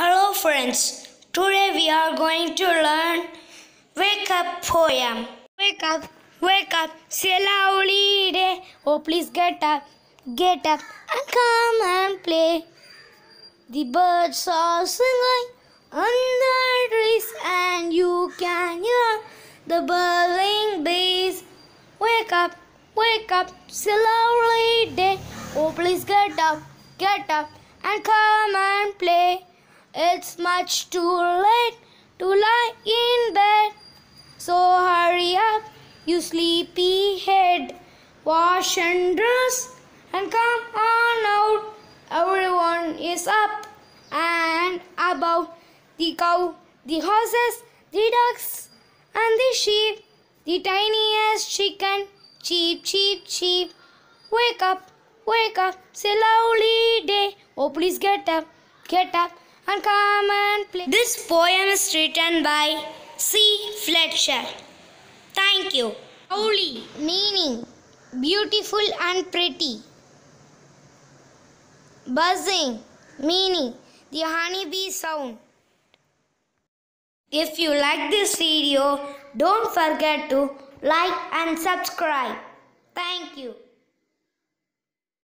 Hello friends, today we are going to learn Wake Up poem. Wake up, wake up, c'est la Oh please get up, get up and come and play. The birds are singing under the trees and you can hear the burling bees. Wake up, wake up, c'est la Oh please get up, get up and come and play it's much too late to lie in bed. So hurry up, you sleepy head. Wash and dress and come on out. Everyone is up and about. The cow, the horses, the ducks, and the sheep. The tiniest chicken, cheep, cheep, cheep. Wake up, wake up, it's a lovely day. Oh, please get up, get up and This poem is written by C. Fletcher. Thank you. Holy meaning beautiful and pretty. Buzzing meaning the honeybee sound. If you like this video, don't forget to like and subscribe. Thank you.